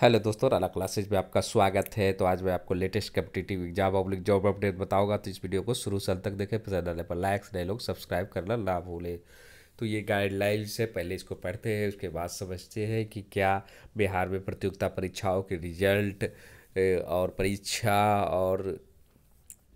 hello दोस्तों राला classes में आपका स्वागत है तो आज मैं आपको latest competitive exam public job update बताऊंगा तो इस वीडियो को शुरू से तक देखें पसंद आने पर लाइक्स नए लोग सब्सक्राइब करना ना भूलें तो ये गाइडलाइंस है पहले इसको पढ़ते हैं उसके बाद समझते हैं कि क्या बिहार में प्रतियोगिता परीक्षाओं के रिजल्ट और परीक्षा और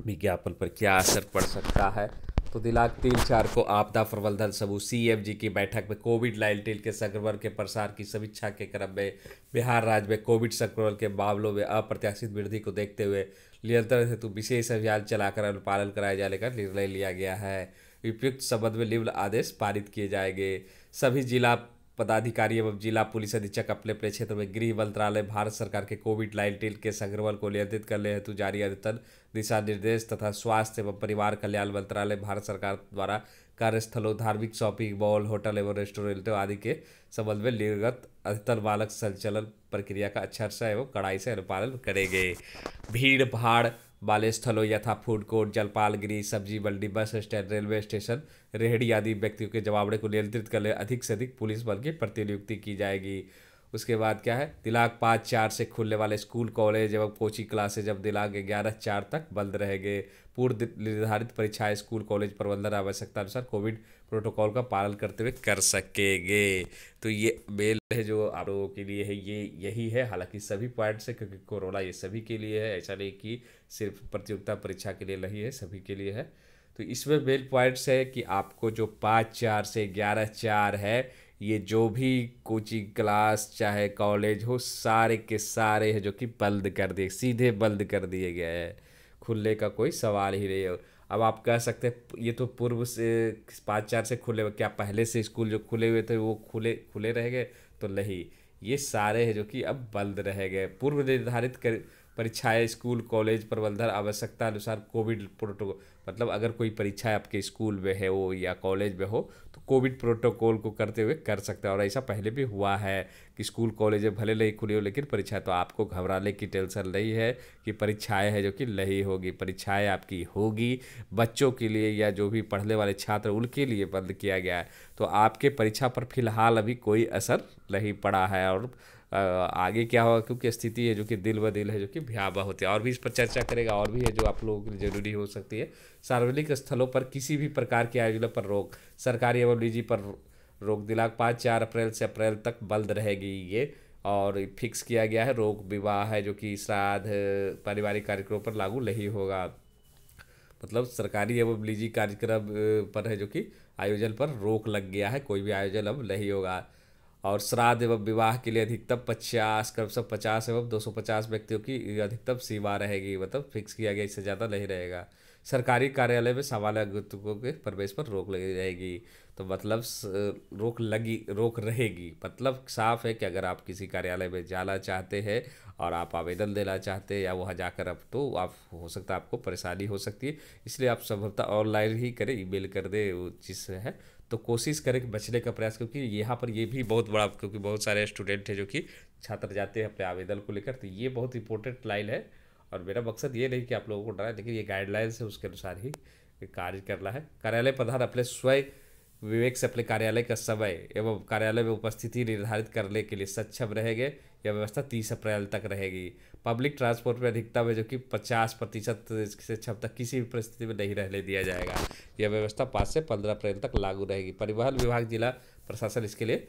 विज्ञापन पर क्या असर पड़ सकता है तो दिलाग तीन चार को आपदा प्रबंधन समूह सी की बैठक में कोविड नाइन्टीन के संक्रमण के प्रसार की समीक्षा के क्रम में बिहार राज्य में कोविड संक्रमण के मामलों में अप्रत्याशित वृद्धि को देखते हुए नियंत्रण हेतु विशेष अभियान चलाकर अनुपालन कराए जाने का निर्णय लिया गया है उपयुक्त संबंध में निम्न आदेश पारित किए जाएंगे सभी जिला पदाधिकारी एवं जिला पुलिस अधीक्षक अपने अपने क्षेत्र में गृह मंत्रालय भारत सरकार के कोविड नाइन्टीन के संक्रमण को नियंत्रित करने हेतु जारी अद्यतन दिशा निर्देश तथा स्वास्थ्य एवं परिवार कल्याण मंत्रालय भारत सरकार द्वारा कार्यस्थलों धार्मिक शॉपिंग मॉल होटल एवं रेस्टोरेंटों आदि के संबंध में निर्गत अधिकतर बालक संचालन प्रक्रिया का अच्छा सा एवं कड़ाई से अनुपालन करेंगे भीड़ भाड़ स्थलों यथा फूड कोर्ट जलपालगिरी सब्जी मंडी बस स्टैंड रेलवे स्टेशन रेहड़ी आदि व्यक्तियों के जवाबड़े को नियंत्रित करने अधिक से अधिक पुलिस बल की प्रतिनियुक्ति की जाएगी उसके बाद क्या है दिलाक पाँच चार से खुलने वाले स्कूल कॉलेज एवं कोचिंग क्लासेज जब दिलाक ग्यारह चार तक बंद रहेंगे पूर्व निर्धारित परीक्षाएं स्कूल कॉलेज प्रबंधन आवश्यकता अनुसार कोविड प्रोटोकॉल का पालन करते हुए कर सकेंगे तो ये मेल है जो आप लोगों के लिए है ये यही है हालांकि सभी पॉइंट्स है क्योंकि कोरोना ये सभी के लिए है ऐसा नहीं कि सिर्फ प्रतियोगिता परीक्षा के लिए नहीं है सभी के लिए है तो इसमें मेल पॉइंट्स है कि आपको जो पाँच चार से ग्यारह चार है ये जो भी कोचिंग क्लास चाहे कॉलेज हो सारे के सारे हैं जो कि बंद कर दिए सीधे बंद कर दिए गए हैं खुलने का कोई सवाल ही नहीं है अब आप कह सकते हैं ये तो पूर्व से पाँच चार से खुले हुए क्या पहले से स्कूल जो खुले हुए थे वो खुले खुले रह गए तो नहीं ये सारे हैं जो कि अब बंद रह गए पूर्व निर्धारित कर परीक्षाएं स्कूल कॉलेज प्रबंधन आवश्यकता अनुसार कोविड प्रोटोकॉल मतलब अगर कोई परीक्षा आपके स्कूल में है वो या कॉलेज में हो कोविड प्रोटोकॉल को करते हुए कर सकते हैं और ऐसा पहले भी हुआ है कि स्कूल कॉलेज भले नहीं खुली हो लेकिन परीक्षा तो आपको घबराने की टेंशन नहीं है कि परीक्षाएं हैं जो कि नहीं होगी परीक्षाएं आपकी होगी बच्चों के लिए या जो भी पढ़ने वाले छात्र उनके लिए बंद किया गया है तो आपके परीक्षा पर फिलहाल अभी कोई असर नहीं पड़ा है और आगे क्या होगा क्योंकि स्थिति है जो कि दिल व दिल है जो कि भयावह होती है और भी इस पर चर्चा करेगा और भी है जो आप लोगों के लिए जरूरी हो सकती है सार्वजनिक स्थलों पर किसी भी प्रकार के आयोजनों पर रोक सरकारी एवं निजी पर रोक दिलाक पाँच चार अप्रैल से अप्रैल तक बंद रहेगी ये और फिक्स किया गया है रोक विवाह है जो कि श्राद्ध पारिवारिक कार्यक्रमों पर लागू नहीं होगा मतलब सरकारी एवं निजी कार्यक्रम पर है जो कि आयोजन पर रोक लग गया है कोई भी आयोजन अब नहीं होगा और श्राद्ध एवं विवाह के लिए अधिकतम पचास कम से पचास एवं दो सौ पचास व्यक्तियों की अधिकतम सीमा रहेगी मतलब फिक्स किया गया इससे ज़्यादा नहीं रहेगा सरकारी कार्यालय में सामान्य नागरिकों के प्रवेश पर रोक लगी रहेगी तो मतलब रोक लगी रोक रहेगी मतलब साफ है कि अगर आप किसी कार्यालय में जाना चाहते हैं और आप आवेदन देना चाहते हैं या वहाँ जाकर अब तो आप हो सकता है आपको परेशानी हो सकती है इसलिए आप संभवतः ऑनलाइन ही करें ईमेल कर दें वो चीज़ है तो कोशिश करें कि बचने का प्रयास क्योंकि यहाँ पर ये भी बहुत बड़ा क्योंकि बहुत सारे स्टूडेंट हैं जो कि छात्र जाते हैं अपने आवेदन को लेकर तो ये बहुत इंपॉर्टेंट लाइन है और मेरा मकसद ये नहीं कि आप लोगों को डराए लेकिन ये गाइडलाइंस है उसके अनुसार ही कार्य करना है कार्यालय प्रधान अपने स्वयं विवेक से अपने कार्यालय का समय एवं कार्यालय में उपस्थिति निर्धारित करने के लिए सक्षम रहेंगे यह व्यवस्था तीस अप्रैल तक रहेगी पब्लिक ट्रांसपोर्ट में अधिकतम है जो कि पचास प्रतिशत शिक्षक तक किसी भी परिस्थिति में नहीं रहने दिया जाएगा यह व्यवस्था पाँच से पंद्रह अप्रैल तक लागू रहेगी परिवहन विभाग जिला प्रशासन इसके लिए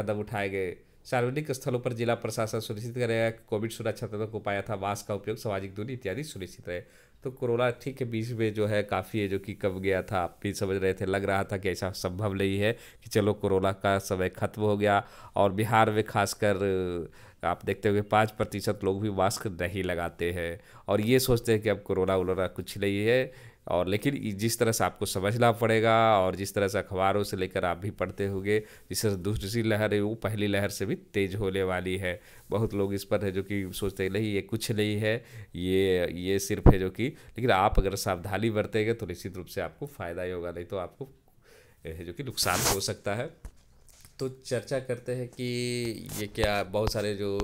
कदम उठाए गए सार्वजनिक स्थलों पर जिला प्रशासन सुनिश्चित करेगा कि कोविड सुरक्षा तत्व को पाया था मास्क का उपयोग सामाजिक दूरी इत्यादि सुनिश्चित रहे तो कोरोना ठीक है बीच में जो है काफ़ी है जो कि कब गया था आप भी समझ रहे थे लग रहा था कि ऐसा संभव नहीं है कि चलो कोरोना का समय खत्म हो गया और बिहार में खासकर आप देखते होंगे पाँच प्रतिशत लोग भी मास्क नहीं लगाते हैं और ये सोचते हैं कि अब कोरोना वोरोना कुछ नहीं है और लेकिन जिस तरह से आपको समझना पड़ेगा और जिस तरह से अखबारों से लेकर आप भी पढ़ते होंगे जिस तरह दूसरी लहर है वो पहली लहर से भी तेज होने वाली है बहुत लोग इस पर है जो कि सोचते हैं नहीं ये कुछ नहीं है ये ये सिर्फ है जो कि लेकिन आप अगर सावधानी बरतेंगे तो निश्चित रूप से आपको फ़ायदा ही होगा नहीं तो आपको है जो कि नुकसान हो सकता है तो चर्चा करते हैं कि ये क्या बहुत सारे जो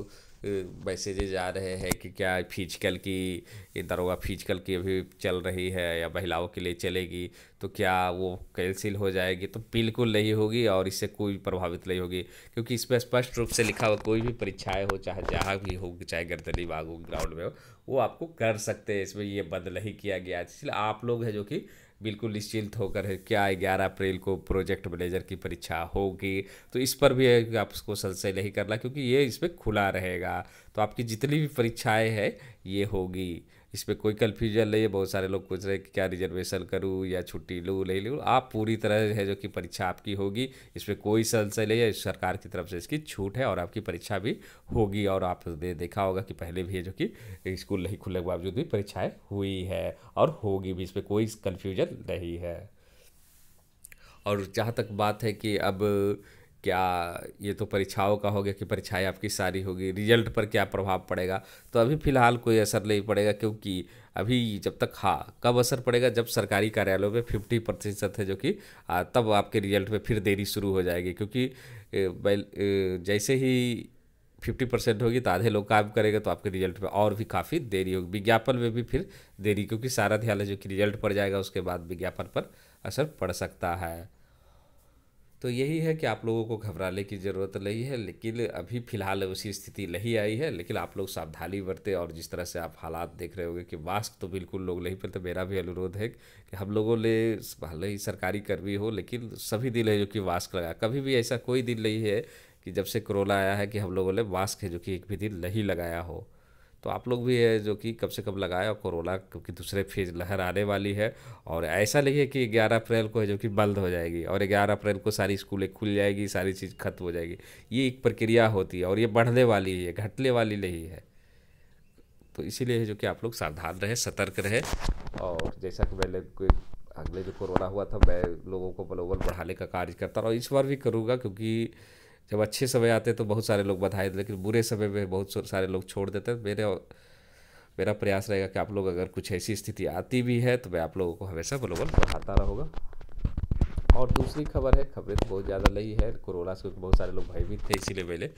मैसेजेज आ रहे हैं कि क्या फिजिकल की दरोगा फिजिकल की अभी चल रही है या महिलाओं के लिए चलेगी तो क्या वो कैंसिल हो जाएगी तो बिल्कुल नहीं होगी और इससे कोई प्रभावित नहीं होगी क्योंकि इसमें स्पष्ट रूप से लिखा हुआ कोई भी परीक्षाएं हो चाहे जहाँ भी हो चाहे गर्दनी बाग हो ग्राउंड में हो वो आपको कर सकते हैं इसमें ये बंद नहीं किया गया इसलिए आप लोग हैं जो कि बिल्कुल निश्चिंत होकर है क्या ग्यारह अप्रैल को प्रोजेक्ट मैनेजर की परीक्षा होगी तो इस पर भी आप उसको संशय नहीं करना क्योंकि ये इसमें खुला रहेगा तो आपकी जितनी भी परीक्षाएँ हैं ये होगी इस पर कोई कन्फ्यूजन नहीं है बहुत सारे लोग पूछ रहे हैं कि क्या रिजर्वेशन करूँ या छुट्टी लूँ नहीं लूँ आप पूरी तरह है जो कि परीक्षा आपकी होगी इस पर कोई संशय नहीं है सरकार की तरफ से इसकी छूट है और आपकी परीक्षा भी होगी और आप दे, देखा होगा कि पहले भी है जो कि स्कूल नहीं खुलने के बावजूद भी परीक्षाएँ हुई है और होगी भी इस पर कोई कन्फ्यूजन नहीं है और जहाँ तक बात है कि अब क्या ये तो परीक्षाओं का हो गया कि परीक्षाएं आपकी सारी होगी रिजल्ट पर क्या प्रभाव पड़ेगा तो अभी फ़िलहाल कोई असर नहीं पड़ेगा क्योंकि अभी जब तक हाँ कब असर पड़ेगा जब सरकारी कार्यालयों में फिफ्टी प्रतिशत है जो कि तब आपके रिजल्ट में फिर देरी शुरू हो जाएगी क्योंकि जैसे ही फिफ्टी परसेंट होगी तो आधे लोग काम करेगा तो आपके रिजल्ट में और भी काफ़ी देरी होगी विज्ञापन में भी फिर देरी क्योंकि सारा ध्यान है जो कि रिजल्ट पर जाएगा उसके बाद विज्ञापन पर असर पड़ सकता है तो यही है कि आप लोगों को घबराने की ज़रूरत नहीं है लेकिन अभी फ़िलहाल उसी स्थिति नहीं आई है लेकिन आप लोग सावधानी बरतें और जिस तरह से आप हालात देख रहे होंगे कि मास्क तो बिल्कुल लोग नहीं पहनते मेरा भी अनुरोध है कि हम लोगों ने भले ही सरकारी कर्मी हो लेकिन सभी दिन है जो कि मास्क लगा कभी भी ऐसा कोई दिन नहीं है कि जब से कोरोना आया है कि हम लोगों ने मास्क है जो कि एक भी दिन नहीं लगाया हो तो आप लोग भी है जो कि कब से कब लगाए और कोरोना क्योंकि दूसरे फेज लहर आने वाली है और ऐसा नहीं है कि ग्यारह अप्रैल को है जो कि बंद हो जाएगी और ग्यारह अप्रैल को सारी स्कूलें खुल जाएगी सारी चीज़ खत्म हो जाएगी ये एक प्रक्रिया होती है और ये बढ़ने वाली है घटने वाली नहीं है तो इसीलिए है जो कि आप लोग सावधान रहें सतर्क रहें और जैसा कि मैंने अगले जो कोरोना हुआ था मैं लोगों को ग्लोबल बढ़ाने का कार्य करता और इस बार भी करूँगा क्योंकि जब अच्छे समय आते तो बहुत सारे लोग बधाई देते लेकिन बुरे समय में बहुत सारे लोग छोड़ देते हैं मेरे मेरा प्रयास रहेगा कि आप लोग अगर कुछ ऐसी स्थिति आती भी है तो मैं आप लोगों को हमेशा बलोबल बढ़ाता रहूँगा और दूसरी खबर है खबरें तो बहुत ज़्यादा नहीं है कोरोना से बहुत सारे लोग भयभीत थे इसीलिए मैंने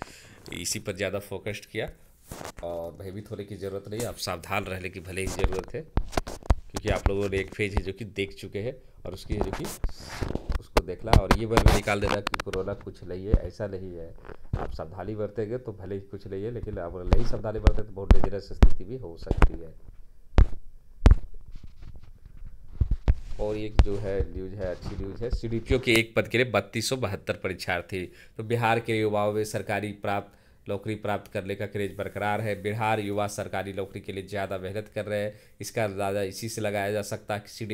इसी पर ज़्यादा फोकस्ड किया और भयभीत होने की ज़रूरत नहीं आप सावधान रहने की भले ही ज़रूरत है क्योंकि आप लोगों ने एक फेज है जो कि देख चुके हैं और उसकी है जो कि देख ला और ये वर्ग निकाल देना कि कोरोना कुछ नहीं है ऐसा नहीं है आप सावधानी बरतेंगे तो भले ही कुछ नहीं है लेकिन अब नहीं सावधानी बरते तो बहुत डेंजरस स्थिति भी हो सकती है और एक जो है न्यूज है अच्छी न्यूज है सी के एक पद के लिए बत्तीस सौ बहत्तर परीक्षार्थी तो बिहार के युवाओं में सरकारी प्राप्त नौकरी प्राप्त करने का क्रेज बरकरार है बिहार युवा सरकारी नौकरी के लिए ज़्यादा मेहनत कर रहे हैं इसका अंदाजा इसी से लगाया जा सकता है कि सी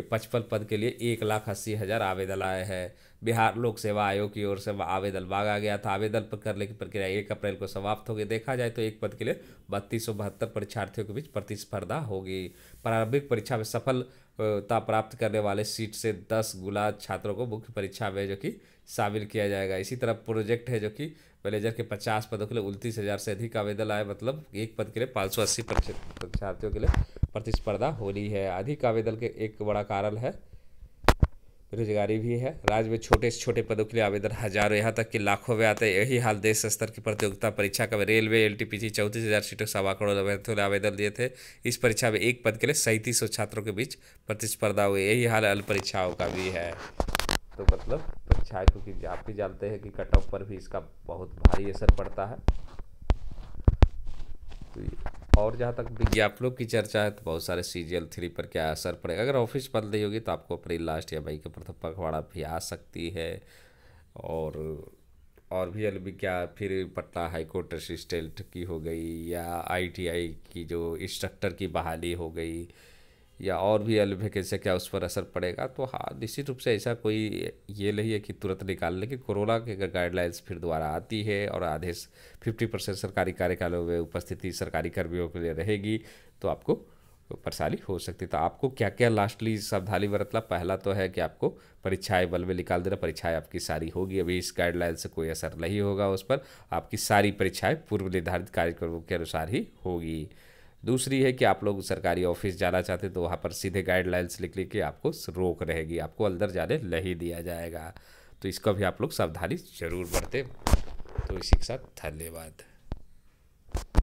कि पचपन पद के लिए एक लाख अस्सी हज़ार आवेदन आए हैं बिहार लोक सेवा आयोग की ओर से आवेदन मांगा गया था आवेदन पर करने की प्रक्रिया एक अप्रैल को समाप्त होगी देखा जाए तो एक पद के लिए बत्तीस सौ बहत्तर परीक्षार्थियों के बीच प्रतिस्पर्धा होगी प्रारंभिक परीक्षा में सफलता प्राप्त करने वाले सीट से दस गुला छात्रों को मुख्य परीक्षा में जो कि शामिल किया जाएगा इसी तरह प्रोजेक्ट है जो कि मैनेजर के पचास पदों के लिए उनतीस हज़ार से अधिक आवेदन आए मतलब एक पद के लिए पाँच सौ अस्सी परीक्षार्थियों के लिए प्रतिस्पर्धा हो रही है अधिक आवेदन के एक बड़ा कारण है बेरोजगारी भी है राज्य में छोटे से छोटे पदों के लिए आवेदन हजारों यहाँ तक कि लाखों में आते हैं यही हाल देश स्तर की प्रतियोगिता परीक्षा का railway L T P C चौंतीस हज़ार सीटों सवा करोड़ अभ्यर्थियों ने आवेदन दिए थे इस परीक्षा में एक पद के लिए सैंतीस सौ छात्रों के बीच प्रतिस्पर्धा हुई यही हाल अल परीक्षाओं का भी है तो मतलब परीक्षा क्योंकि आप भी जानते हैं कि कट ऑफ पर भी इसका बहुत भारी असर पड़ता है तो और जहाँ तक विज्ञापनों की चर्चा है तो बहुत सारे सीरियल थ्री पर क्या असर पड़ेगा अगर ऑफिस बंद नहीं होगी तो आपको अप्रैल लास्ट या मई के प्रथम पखवाड़ा भी आ सकती है और और भी अलग क्या फिर पटना हाईकोर्ट असिस्टेंट की हो गई या आईटीआई की जो इंस्ट्रक्टर की बहाली हो गई या और भी एल्वे कैसे क्या उस पर असर पड़ेगा तो हाँ निश्चित रूप से ऐसा कोई ये नहीं है कि तुरंत निकाल लेकिन कोरोना के अगर गाइडलाइंस फिर दोबारा आती है और आधे फिफ्टी परसेंट सरकारी कार्यकालों में उपस्थिति सरकारी कर्मियों के लिए रहेगी तो आपको परेशानी हो सकती है तो आपको क्या क्या लास्टली सावधानी बरतना पहला तो है कि आपको परीक्षाएं बल में निकाल देना परीक्षाएं आपकी सारी होगी अभी इस गाइडलाइन से कोई असर नहीं होगा उस पर आपकी सारी परीक्षाएं पूर्व निर्धारित कार्यक्रमों के अनुसार ही होगी दूसरी है कि आप लोग सरकारी ऑफिस जाना चाहते तो वहाँ पर सीधे गाइडलाइंस लिख लिख के आपको रोक रहेगी आपको अंदर जाने नहीं दिया जाएगा तो इसका भी आप लोग सावधानी जरूर बरतें तो इसी के साथ धन्यवाद